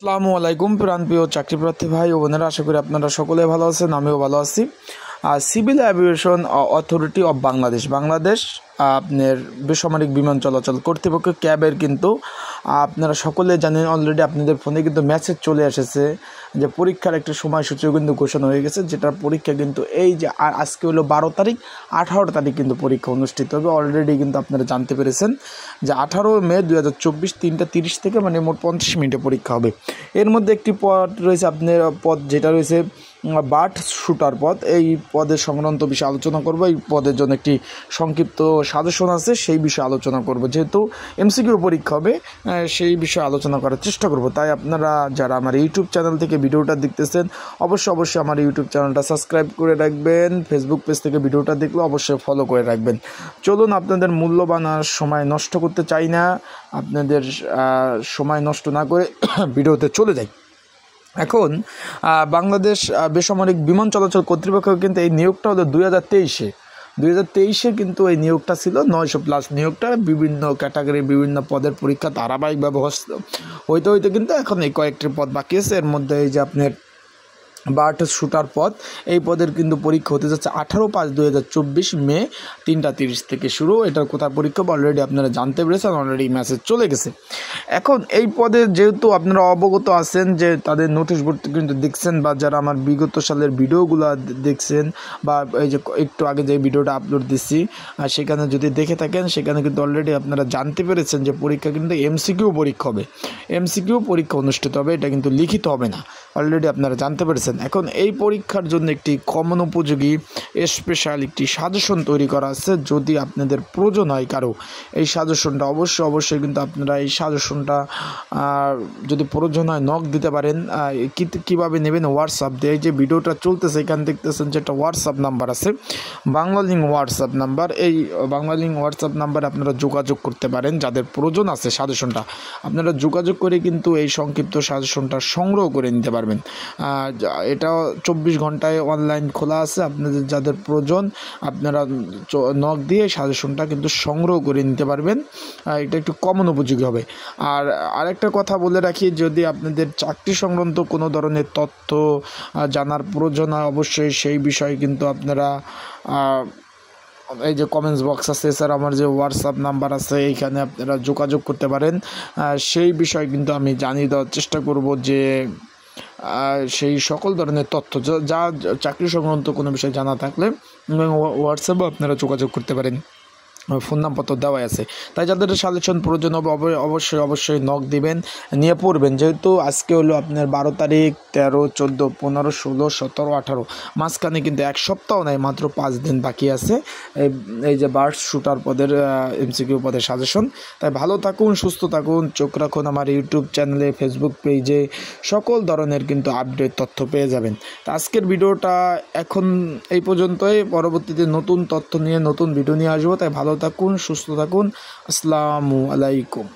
আসসালামু আলাইকুম প্রাণপ্রিয় চাকরিপ্রার্থী ভাই ও বোনেরা আশা করি আপনারা সকলে ভালো আছেন আমিও ভালো আছি civil aviation authority of Bangladesh Bangladesh আপনার বেসামরিক বিমান চলাচল কর্তৃপক্ষ ক্যাবের কিন্তু আপনারা সকলে জানেন অলরেডি আপনাদের ফোনে কিন্তু মেসেজ চলে এসেছে যে পরীক্ষার একটা সময়সূচিও কিন্তু ঘোষণা হয়ে গেছে যেটার পরীক্ষা কিন্তু এই যে আজকে হলো বারো তারিখ আঠারো তারিখ কিন্তু পরীক্ষা অনুষ্ঠিত হবে অলরেডি কিন্তু আপনারা জানতে পেরেছেন যে আঠারো মে দু হাজার চব্বিশ তিনটা তিরিশ থেকে মানে মোট পঞ্চাশ মিনিটে পরীক্ষা হবে এর মধ্যে একটি পদ রয়েছে আপনার পদ যেটা রয়েছে বাট শুটার পদ এই পদের সংক্রান্ত বিষয়ে আলোচনা করবো এই পদের জন্য একটি সংক্ষিপ্ত সাজেশন আছে সেই বিষয়ে আলোচনা করব যেহেতু এমসিকিউ পরীক্ষা হবে সেই বিষয়ে আলোচনা করার চেষ্টা করব তাই আপনারা যারা আমার ইউটিউব চ্যানেল থেকে ভিডিওটা দেখতেছেন অবশ্যই অবশ্যই আমার ইউটিউব চ্যানেলটা সাবস্ক্রাইব করে রাখবেন ফেসবুক পেজ থেকে ভিডিওটা দেখলে অবশ্যই ফলো করে রাখবেন চলুন আপনাদের মূল্যবান আর সময় নষ্ট করতে চাই না আপনাদের সময় নষ্ট না করে ভিডিওতে চলে যাই এখন বাংলাদেশ বেসামরিক বিমান চলাচল কর্তৃপক্ষ কিন্তু এই নিয়োগটা হলো দুই হাজার তেইশে দুই হাজার কিন্তু এই নিয়োগটা ছিল নয়শো প্লাস নিয়োগটা বিভিন্ন ক্যাটাগরি বিভিন্ন পদের পরীক্ষা ধারাবাহিকভাবে হইতে হইতে কিন্তু এখন এই কয়েকটি পদ বাকি আছে এর মধ্যে এই যে আপনার বারোটা শুটার পদ এই পদের কিন্তু পরীক্ষা হতে যাচ্ছে আঠারো পাঁচ দু হাজার চব্বিশ মে তিনটা তিরিশ থেকে শুরু এটার কোথায় পরীক্ষা অলরেডি আপনারা জানতে পেরেছেন অলরেডি মেসেজ চলে গেছে এখন এই পদে যেহেতু আপনারা অবগত আছেন যে তাদের নোটিশ বোর্ড কিন্তু দেখছেন বা যারা আমার বিগত সালের ভিডিওগুলো দেখছেন বা এই যে একটু আগে যে ভিডিওটা আপলোড দিচ্ছি আর সেখানে যদি দেখে থাকেন সেখানে কিন্তু অলরেডি আপনারা জানতে পেরেছেন যে পরীক্ষা কিন্তু এমসিকিউ পরীক্ষা হবে এমসিকিউ পরীক্ষা অনুষ্ঠিত হবে এটা কিন্তু লিখিত হবে না অলরেডি আপনারা জানতে পেরেছেন এখন এই পরীক্ষার জন্য একটি কমন উপযোগী স্পেশাল একটি সাজেশন তৈরি করা আছে যদি আপনাদের প্রয়োজন হয় কারো এই সাজেশনটা অবশ্যই অবশ্যই কিন্তু আপনারা এই সাজেশনটা যদি প্রয়োজন হয় নখ দিতে পারেন কীভাবে নেবেন হোয়াটসঅ্যাপ দিয়ে এই যে ভিডিওটা চলতেছে এখান দেখতেছেন যে একটা হোয়াটসঅ্যাপ নাম্বার আছে বাংলা লিঙ্ক হোয়াটসঅ্যাপ নাম্বার এই বাংলা লিঙ্ক হোয়াটসঅ্যাপ নাম্বারে আপনারা যোগাযোগ করতে পারেন যাদের প্রয়োজন আছে সাজেশনটা আপনারা যোগাযোগ করে কিন্তু এই সংক্ষিপ্ত সাজেশনটা সংগ্রহ করে নিতে পারবেন এটা চব্বিশ ঘন্টায় অনলাইন খোলা আছে আপনাদের যা যাদের প্রয়োজন আপনারা নখ দিয়ে সাজেশনটা কিন্তু সংগ্রহ করে নিতে পারবেন এটা একটু কমন উপযোগী হবে আর আরেকটা কথা বলে রাখি যদি আপনাদের চাকরি সংক্রান্ত কোনো ধরনের তথ্য জানার প্রয়োজন অবশ্যই সেই বিষয়ে কিন্তু আপনারা এই যে কমেন্টস বক্স আছে স্যার আমার যে হোয়াটসঅ্যাপ নাম্বার আছে এইখানে আপনারা যোগাযোগ করতে পারেন সেই বিষয় কিন্তু আমি জানিয়ে দেওয়ার চেষ্টা করব যে সেই সকল ধরনের তথ্য যা চাকরি সংক্রান্ত কোনো বিষয়ে জানা থাকলে হোয়াটসঅ্যাপে আপনারা যোগাযোগ করতে পারেন ফোন নামপত্র দেওয়াই আছে তাই যাদের সাজেশন প্রয়োজন হবে অবশ্যই অবশ্যই নখ দিবেন নিয়ে পড়বেন যেহেতু আজকে হলো আপনার বারো তারিখ তেরো চোদ্দো পনেরো ষোলো সতেরো আঠারো মাঝখানে কিন্তু এক সপ্তাহ নাই মাত্র পাঁচ দিন বাকি আছে এই যে বার্ড শুটার পদের এমসিকিউ পদের সাজেশন তাই ভালো থাকুন সুস্থ থাকুন চোখ রাখুন আমার ইউটিউব চ্যানেলে ফেসবুক পেজে সকল ধরনের কিন্তু আপডেট তথ্য পেয়ে যাবেন তা আজকের ভিডিওটা এখন এই পর্যন্তই পরবর্তীতে নতুন তথ্য নিয়ে নতুন ভিডিও নিয়ে আসবো তাই ভালো থাকুন সুস্থ থাকুন আসসালামু আলাইকুম